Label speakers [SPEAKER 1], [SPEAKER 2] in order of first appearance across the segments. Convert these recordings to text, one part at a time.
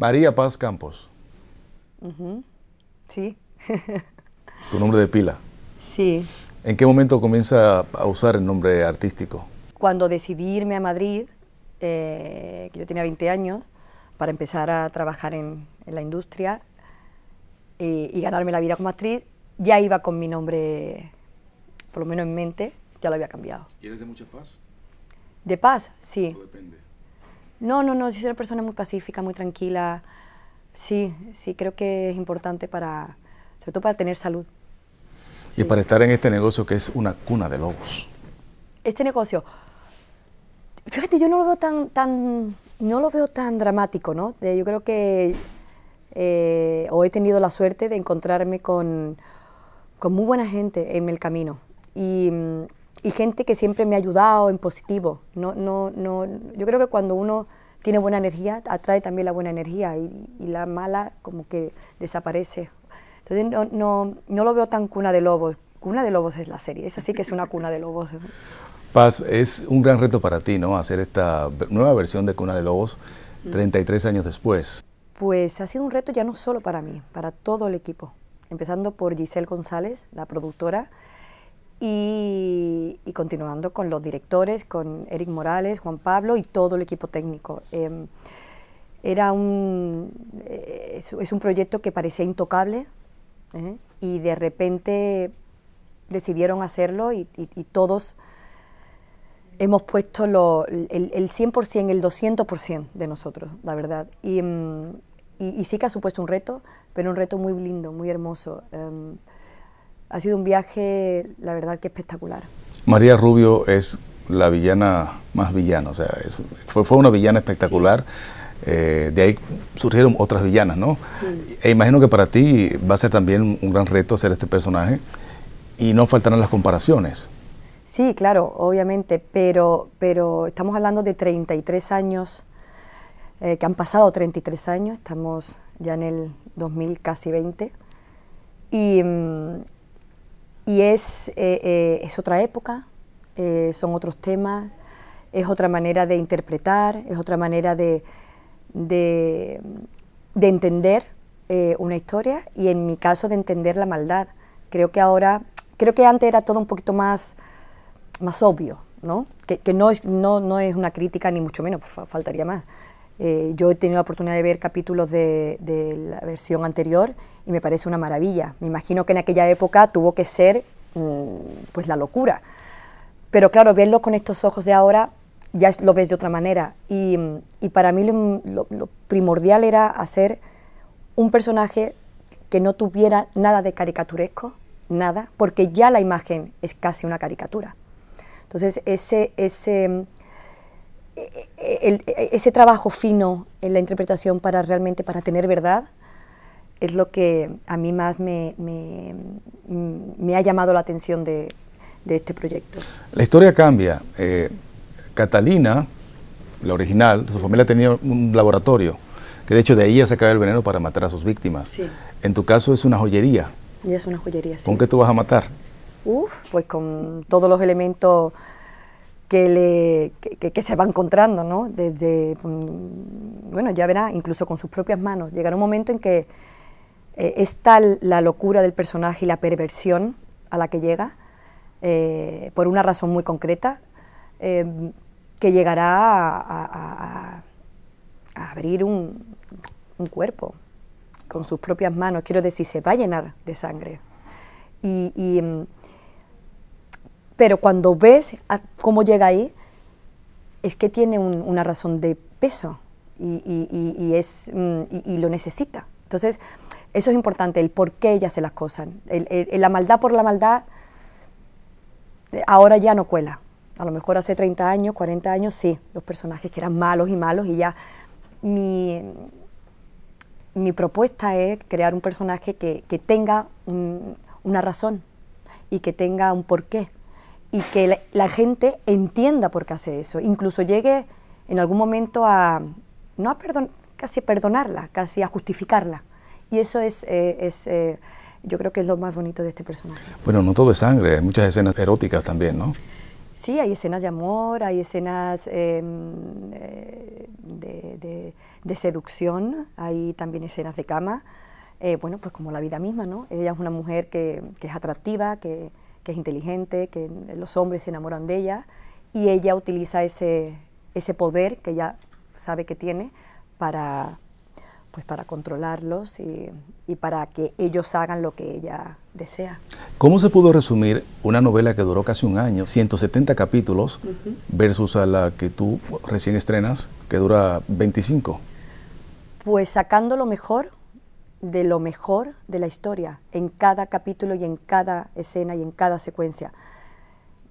[SPEAKER 1] María Paz Campos. Sí. tu nombre de pila. Sí. ¿En qué momento comienza a usar el nombre artístico?
[SPEAKER 2] Cuando decidí irme a Madrid, eh, que yo tenía 20 años, para empezar a trabajar en, la industria eh, y ganarme la vida como actriz, ya iba con mi nombre, por lo menos en mente, ya lo había cambiado.
[SPEAKER 1] ¿Y eres de mucha paz?
[SPEAKER 2] De paz, sí. Todo depende. No, no, no, yo soy una persona muy pacífica, muy tranquila. Sí, sí, creo que es importante para, sobre todo para tener salud.
[SPEAKER 1] Y para estar en este negocio que es una cuna de lobos.
[SPEAKER 2] Este negocio, fíjate, yo no lo veo tan, tan, no lo veo tan dramático, ¿no? yo creo que eh, he tenido la suerte de encontrarme con, con muy buena gente en el camino. Y mm, y gente que siempre me ha ayudado en positivo. No, no, no, yo creo que cuando uno tiene buena energía, atrae también la buena energía y, la mala como que desaparece. Entonces no, no, no, lo veo tan cuna de lobos. Cuna de lobos es la serie, esa sí que es una cuna de lobos.
[SPEAKER 1] Paz, es un gran reto para ti, ¿no? Hacer esta nueva versión de Cuna de Lobos 33 mm. años después.
[SPEAKER 2] Pues ha sido un reto ya no solo para mí, para todo el equipo. Empezando por Giselle González, la productora, y, continuando con los directores, con Eric Morales, Juan Pablo y todo el equipo técnico. Em, era un, eh, es, un proyecto que parecía intocable ¿eh? y de repente decidieron hacerlo y, todos hemos puesto el, el, 100%, el 200% de nosotros, la verdad. Em, y, sí que ha supuesto un reto, pero un reto muy lindo, muy hermoso. Em, ha sido un viaje, la verdad, que espectacular.
[SPEAKER 1] María Rubio es la villana más villana, o sea, fue, fue una villana espectacular. Eh, de ahí surgieron otras villanas, ¿no? E imagino que para ti va a ser también un gran reto hacer este personaje y no faltarán las comparaciones.
[SPEAKER 2] Sí, claro, obviamente, pero, pero estamos hablando de 33 años, eh, que han pasado 33 años, estamos ya en el 2000, casi 20, y, mm, y es, eh, eh, es otra época, eh, son otros temas, es otra manera de interpretar, es otra manera de, de, entender una historia y en mi caso de entender la maldad. Creo que ahora, creo que antes era todo un poquito más, más obvio, ¿no? Que, no, no, no es una crítica ni mucho menos, faltaría más. Eh, yo he tenido la oportunidad de ver capítulos de, la versión anterior y me parece una maravilla. Me imagino que en aquella época tuvo que ser mm, pues la locura. Pero claro, verlo con estos ojos de ahora ya lo ves de otra manera. Y, para mí lo, lo primordial era hacer un personaje que no tuviera nada de caricaturesco, nada, porque ya la imagen es casi una caricatura. Entonces, ese, ese, ese trabajo fino en la interpretación para realmente para tener verdad es lo que a mí más me, me, mm, ha llamado la atención de, de, este proyecto.
[SPEAKER 1] La historia cambia. Eh, Catalina, la original, su familia tenía un laboratorio, que de hecho de ahí ya sacaba el veneno para matar a sus víctimas. En tu caso es una joyería.
[SPEAKER 2] Y es una joyería, sí. ¿Con
[SPEAKER 1] qué tú vas a matar?
[SPEAKER 2] Uf, pues con todos los elementos que, le, se va encontrando, ¿no? Desde, mm, bueno, ya verá, incluso con sus propias manos. Llegará un momento en que eh, es tal la locura del personaje y la perversión a la que llega, eh, por una razón muy concreta, eh, que llegará a, abrir un, cuerpo con sus propias manos. Quiero decir, se va a llenar de sangre. y mm, pero cuando ves cómo llega ahí, es que tiene una razón de peso y, es, mm, lo necesita. Entonces, eso es importante, el por qué ella hace las cosas. la maldad por la maldad eh, ahora ya no cuela. A lo mejor hace 30 años, 40 años, sí, los personajes que eran malos y malos y ya. Mi, propuesta es crear un personaje que, tenga una razón y que tenga un porqué y que la, gente entienda por qué hace eso. Incluso llegue en algún momento a, no a casi perdonarla, casi a justificarla. Y eso es, eh, es eh, yo creo que es lo más bonito de este personaje.
[SPEAKER 1] Bueno, no todo es sangre, hay muchas escenas eróticas también, ¿no?
[SPEAKER 2] Sí, hay escenas de amor, hay escenas em, eh, de, de, seducción, hay también escenas de cama. bueno, pues como la vida misma, ¿no? Ella es una mujer que, que es atractiva, que, que es inteligente, que los hombres se enamoran de ella y ella utiliza ese, ese poder que ella sabe que tiene para, pues para controlarlos y, para que ellos hagan lo que ella desea.
[SPEAKER 1] ¿Cómo se pudo resumir una novela que duró casi un año, 170 capítulos, versus a la que tú recién estrenas, que dura 25?
[SPEAKER 2] Pues sacando lo mejor de lo mejor de la historia, en cada capítulo y en cada escena y en cada secuencia.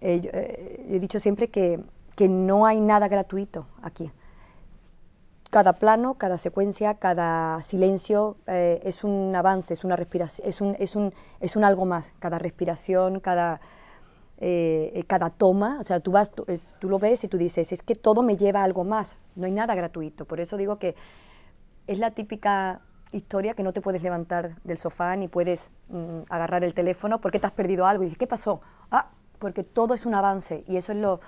[SPEAKER 2] Eh, eh, he dicho siempre que, que, no hay nada gratuito aquí. Cada plano, cada secuencia, cada silencio eh, es un avance, es una respiración, es un, es, un, es un algo más. Cada respiración, cada, cada toma, o sea, tú, vas, tú, tú lo ves y tú dices, es que todo me lleva a algo más, no hay nada gratuito. Por eso digo que es la típica historia que no te puedes levantar del sofá ni puedes mm, agarrar el teléfono porque te has perdido algo y dices, ¿qué pasó? Ah, porque todo es un avance y eso es lo,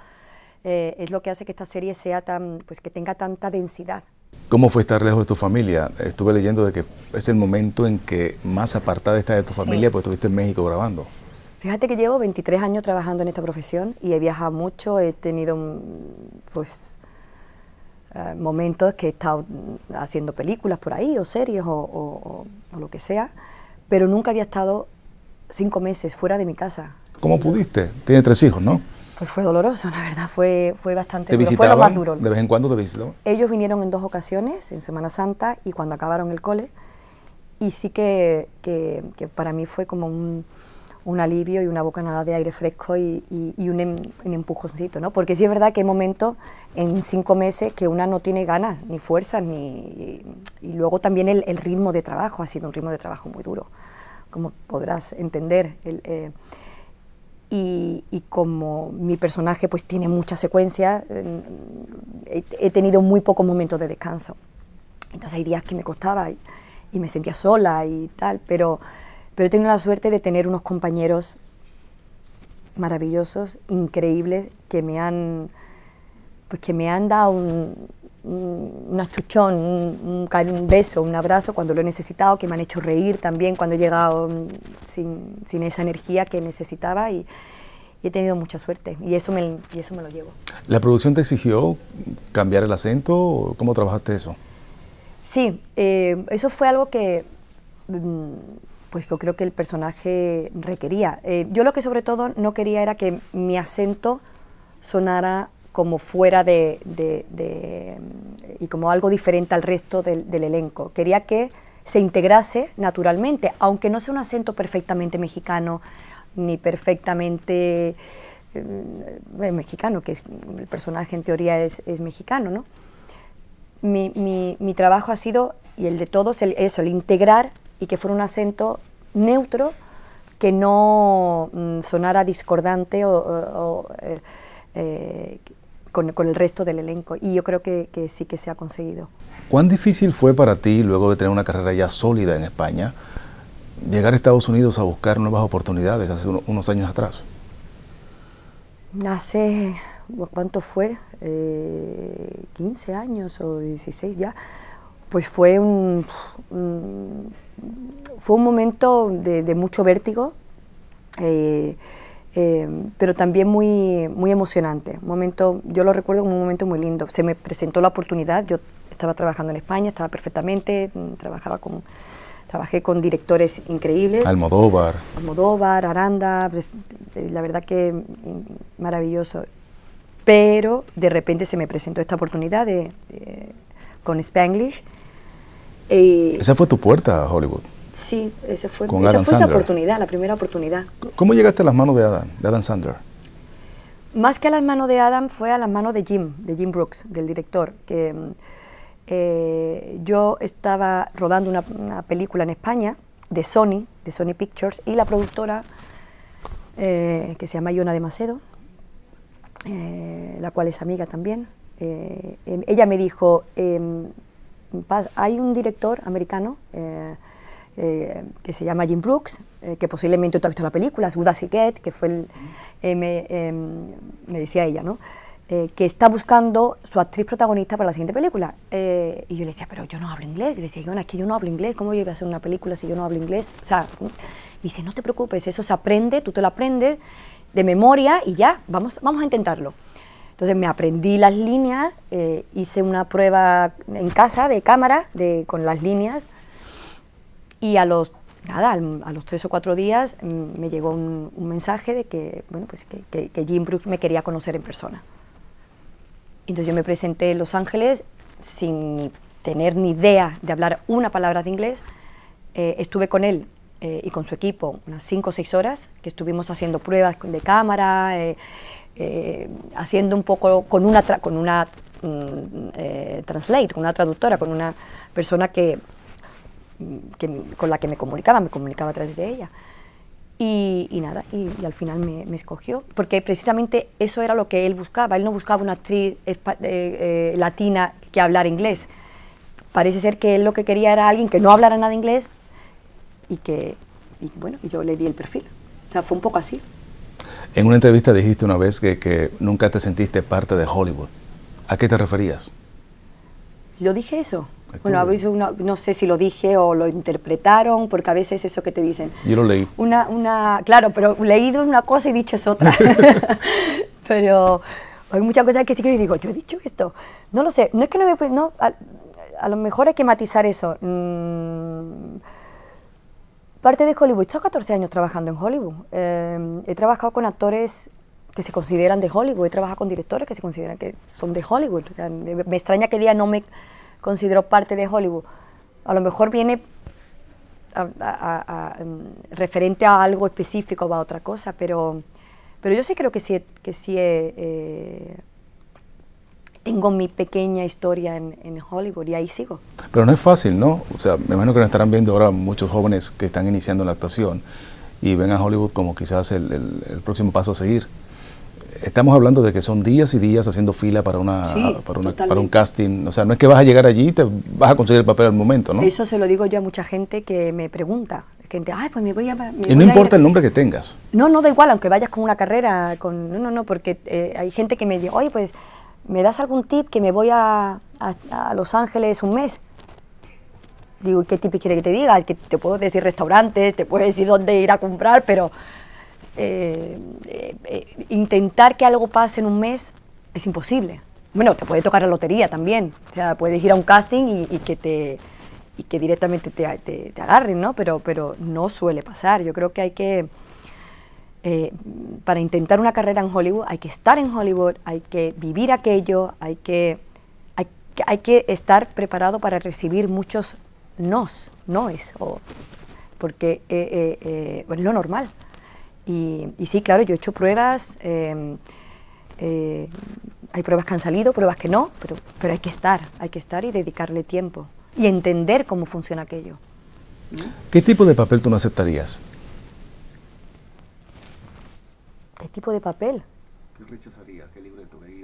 [SPEAKER 2] eh, es lo que hace que esta serie sea tan, pues que tenga tanta densidad.
[SPEAKER 1] ¿Cómo fue estar lejos de tu familia? Estuve leyendo de que es el momento en que más apartada estás de tu familia porque estuviste en México grabando.
[SPEAKER 2] Fíjate que llevo 23 años trabajando en esta profesión y he viajado mucho, he tenido mm, pues eh, momentos que he estado mm, haciendo películas por ahí o series o, lo que sea, pero nunca había estado cinco meses fuera de mi casa.
[SPEAKER 1] ¿Cómo pudiste? Tiene tres hijos, ¿no?
[SPEAKER 2] Pues fue doloroso, la verdad, fue, fue bastante ¿Te Fue lo más duro. ¿De vez en cuando te visitaban? Ellos vinieron en dos ocasiones, en Semana Santa y cuando acabaron el cole. Y sí que, que para mí fue como un, un alivio y una bocanada de aire fresco y, em, un, empujoncito, ¿no? Porque sí es verdad que hay momentos en cinco meses que una no tiene ganas, ni fuerzas, ni... Y luego también el, ritmo de trabajo ha sido un ritmo de trabajo muy duro, como podrás entender. Eh, y, como mi personaje pues tiene muchas secuencias, eh, he, tenido muy pocos momentos de descanso. Entonces hay días que me costaba y, y me sentía sola y tal, pero pero he tenido la suerte de tener unos compañeros maravillosos, increíbles, que me han, pues que me han dado un, un, achuchón, un, beso, un abrazo cuando lo he necesitado, que me han hecho reír también cuando he llegado mm, sin, esa energía que necesitaba y, he tenido mucha suerte y eso, me, eso me lo llevo.
[SPEAKER 1] ¿La producción te exigió cambiar el acento? ¿Cómo trabajaste eso?
[SPEAKER 2] Sí, eh, eso fue algo que... Mm, pues yo creo que el personaje requería. Eh, yo lo que sobre todo no quería era que mi acento sonara como fuera de, mm, y como algo diferente al resto del, elenco. Quería que se integrase naturalmente, aunque no sea un acento perfectamente mexicano ni perfectamente mm, eh, mexicano, que mm, el personaje en teoría es, mexicano, ¿no? Mi, trabajo ha sido, y el de todos, eso, el integrar y que fuera un acento neutro que no mm, sonara discordante o, eh, eh, con, el resto del elenco. Y yo creo que, sí que se ha conseguido.
[SPEAKER 1] ¿Cuán difícil fue para ti, luego de tener una carrera ya sólida en España, llegar a Estados Unidos a buscar nuevas oportunidades hace unos años atrás?
[SPEAKER 2] Hace, ¿cuánto fue? 15 eh, años o 16 ya pues fue un, mm, fue un momento de, mucho vértigo, eh, eh, pero también muy, muy emocionante. Un momento, yo lo recuerdo como un momento muy lindo. Se me presentó la oportunidad, yo estaba trabajando en España, estaba perfectamente, mm, trabajaba con, trabajé con directores increíbles. Almodóvar. Almodóvar, Aranda, pues, eh, la verdad que mm, maravilloso. Pero de repente se me presentó esta oportunidad de con Spanglish. Eh,
[SPEAKER 1] esa fue tu puerta a Hollywood.
[SPEAKER 2] Sí, esa fue, esa, fue oportunidad, la primera oportunidad.
[SPEAKER 1] ¿Cómo llegaste a las manos de Adam, de Adam Sandler?
[SPEAKER 2] Más que a las manos de Adam, fue a las manos de Jim, de Jim Brooks, del director, que mm, eh, yo estaba rodando una, película en España de Sony, de Sony Pictures, y la productora, eh, que se llama Iona de Macedo, la cual es amiga también, eh, em, ella me dijo, em, hay un director americano eh, eh, que se llama Jim Brooks, que posiblemente tú has visto la película, Suda Siget, que fue el, em, me, decía ella, ¿no? que está buscando su actriz protagonista para la siguiente película. y yo le decía, pero yo no hablo inglés. Y le decía, es que yo no hablo inglés. ¿Cómo yo voy a hacer una película si yo no hablo inglés? O sea, me dice, no te preocupes, eso se aprende, tú te lo aprendes de memoria y ya, vamos, vamos a intentarlo. Entonces me aprendí las líneas, eh, hice una prueba en casa de cámara con las líneas y a los, nada, a los tres o cuatro días mm, me llegó un, mensaje de que, bueno, pues que, Jim Brooks me quería conocer en persona. Entonces yo me presenté en Los Ángeles sin tener ni idea de hablar una palabra de inglés. Eh, estuve con él eh, y con su equipo unas 5 o 6 horas que estuvimos haciendo pruebas de cámara, eh, eh, haciendo un poco con una, con una mm, translate, con una traductora, con una persona que, mm, que, con la que me comunicaba, me comunicaba a través de ella. Y, nada, y, al final me, me, escogió, porque precisamente eso era lo que él buscaba. Él no buscaba una actriz latina que hablara inglés. Parece ser que él lo que quería era alguien que no hablara nada inglés, y que, y bueno, yo le di el perfil. O sea, fue un poco así.
[SPEAKER 1] En una entrevista dijiste una vez que, que nunca te sentiste parte de Hollywood. ¿A qué te referías?
[SPEAKER 2] ¿Lo dije eso? Bueno, a veces no sé si lo dije o lo interpretaron, porque a veces eso que te dicen. Yo lo leí. Una, una, claro, pero leído una cosa y dicho es otra. pero hay muchas cosas que sí que digo, yo he dicho esto. No lo sé, no es que no me... No, a, lo mejor hay que matizar eso. Mm, Parte de Hollywood, he estado 14 años trabajando en Hollywood. Eh, he trabajado con actores que se consideran de Hollywood, he trabajado con directores que se consideran que son de Hollywood. me, extraña que día no me considero parte de Hollywood. A lo mejor viene mm, referente a algo específico o a otra cosa, pero, pero yo sí creo que sí, que sí he, eh, tengo mi pequeña historia en, Hollywood y ahí sigo.
[SPEAKER 1] Pero no es fácil, ¿no? O sea, me imagino que nos estarán viendo ahora muchos jóvenes que están iniciando la actuación y ven a Hollywood como quizás el, próximo paso a seguir. Estamos hablando de que son días y días haciendo fila para, una, para, un casting. O sea, no es que vas a llegar allí y te vas a conseguir el papel al momento, ¿no? Eso
[SPEAKER 2] se lo digo yo a mucha gente que me pregunta. Gente, ay, pues me voy a... y no importa el
[SPEAKER 1] nombre que tengas.
[SPEAKER 2] No, no da igual, aunque vayas con una carrera, con... No, no, no, porque eh, hay gente que me dice, oye, pues ¿me das algún tip que me voy a, Los Ángeles un mes? Digo, ¿qué tip quiere que te diga? Que te puedo decir restaurantes, te puedo decir dónde ir a comprar, pero eh, eh, eh, intentar que algo pase en un mes es imposible. Bueno, te puede tocar la lotería también. O sea, puedes ir a un casting y, que te que directamente te, te, te, agarren, ¿no? Pero, pero no suele pasar. Yo creo que hay que eh, para intentar una carrera en Hollywood hay que estar en Hollywood, hay que vivir aquello, hay que, hay, que estar preparado para recibir muchos nos, noes, o, porque eh, eh, es lo normal. Y, y, sí, claro, yo he hecho pruebas, em, hay pruebas que han salido, pruebas que no, pero, pero hay que estar, hay que estar y dedicarle tiempo y entender cómo funciona aquello.
[SPEAKER 1] ¿Qué tipo de papel tú no aceptarías?
[SPEAKER 2] tipo de papel.
[SPEAKER 1] ¿Qué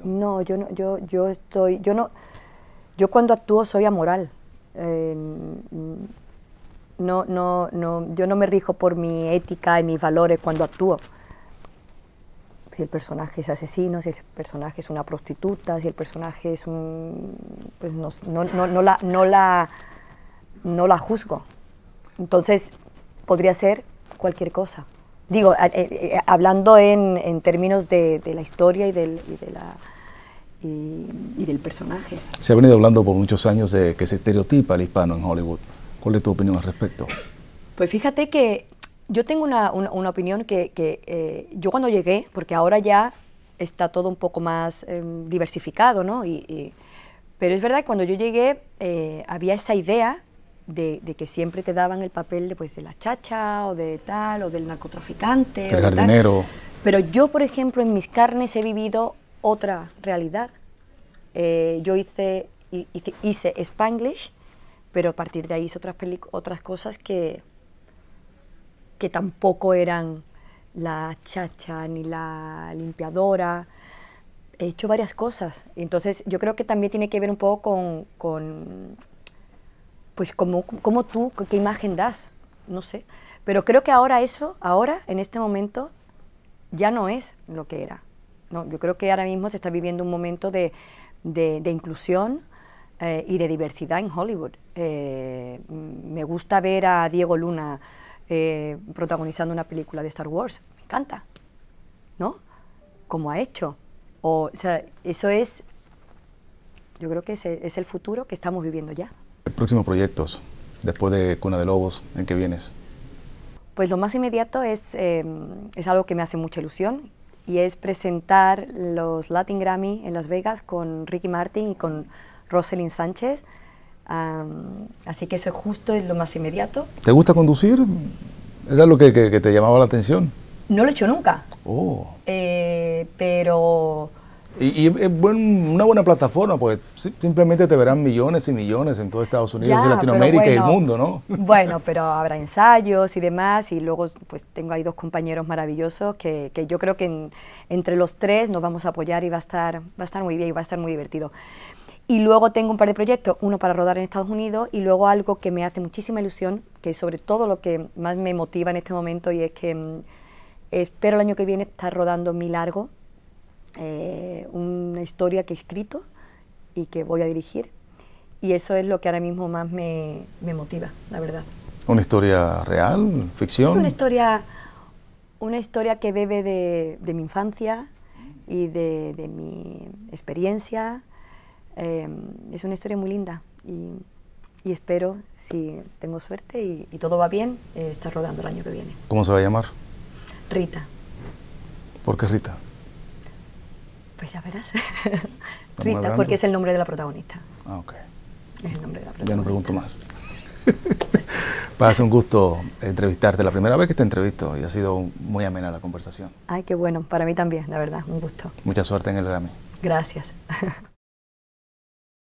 [SPEAKER 1] No,
[SPEAKER 2] yo no, yo, yo estoy, yo no, yo cuando actúo soy amoral. Eh, no, no, no, yo no me rijo por mi ética y mis valores cuando actúo. Si el personaje es asesino, si el personaje es una prostituta, si el personaje es un... pues no la, no, la, no la juzgo. Entonces, podría ser cualquier cosa digo, eh, eh, hablando en, en términos de, de, la historia y del, y de la, y, del personaje.
[SPEAKER 1] Se ha venido hablando por muchos años de que se estereotipa al hispano en Hollywood. ¿Cuál es tu opinión al respecto?
[SPEAKER 2] Pues fíjate que yo tengo una, una, opinión que, que eh, yo cuando llegué, porque ahora ya está todo un poco más em, diversificado, ¿no? Y, pero es verdad que cuando yo llegué había esa idea de, que siempre te daban el papel de, pues, de la chacha o de tal, o del narcotraficante. El jardinero. Pero yo, por ejemplo, en mis carnes he vivido otra realidad. Eh, yo hice, hice, Spanglish, pero a partir de ahí hice otras, otras cosas que, que tampoco eran la chacha ni la limpiadora. He hecho varias cosas. Entonces, yo creo que también tiene que ver un poco con pues como, como tú, qué imagen das, no sé. Pero creo que ahora eso, ahora, en este momento, ya no es lo que era. No, yo creo que ahora mismo se está viviendo un momento de, inclusión eh, y de diversidad en Hollywood. Eh, mm, me gusta ver a Diego Luna eh, protagonizando una película de Star Wars. Me encanta, ¿no? Como ha hecho. O, sea, eso es, yo creo que es, es el futuro que estamos viviendo ya.
[SPEAKER 1] Próximos proyectos, después de Cuna de Lobos, ¿en qué vienes?
[SPEAKER 2] Pues lo más inmediato es, em, es algo que me hace mucha ilusión y es presentar los Latin Grammy en Las Vegas con Ricky Martin y con Rosalind Sánchez. así que eso es justo, es lo más inmediato.
[SPEAKER 1] ¿Te gusta conducir? ¿Es algo que, que, te llamaba la atención?
[SPEAKER 2] No lo he hecho nunca. Oh. Eh, pero
[SPEAKER 1] y, es una buena plataforma, porque simplemente te verán millones y millones en todo Estados Unidos y Latinoamérica y el mundo, ¿no?
[SPEAKER 2] Bueno, pero habrá ensayos y demás, y luego pues tengo ahí dos compañeros maravillosos que, yo creo que entre los tres nos vamos a apoyar y va a estar, va a estar muy bien y va a estar muy divertido. Y luego tengo un par de proyectos, uno para rodar en Estados Unidos y luego algo que me hace muchísima ilusión, que sobre todo lo que más me motiva en este momento y es que mm, espero el año que viene estar rodando mi largo eh, una historia que he escrito y que voy a dirigir. Y eso es lo que ahora mismo más me, motiva, la verdad.
[SPEAKER 1] ¿Una historia real? ¿Ficción? una
[SPEAKER 2] historia, una historia que bebe de, mi infancia y de, mi experiencia. Eh, es una historia muy linda y, espero, si tengo suerte y, todo va bien, eh, estar rodando el año que viene. ¿Cómo se va a llamar? Rita. ¿Por qué Rita? Pues ya verás. Rita, porque es el nombre de la protagonista. Ah, ok. Es el nombre de la protagonista. Ya no
[SPEAKER 1] pregunto más. Pasa un gusto entrevistarte. La primera vez que te entrevisto y ha sido muy amena la conversación.
[SPEAKER 2] Ay, qué bueno. Para mí también, la verdad. Un gusto.
[SPEAKER 1] Mucha suerte en el Grammy.
[SPEAKER 2] Gracias.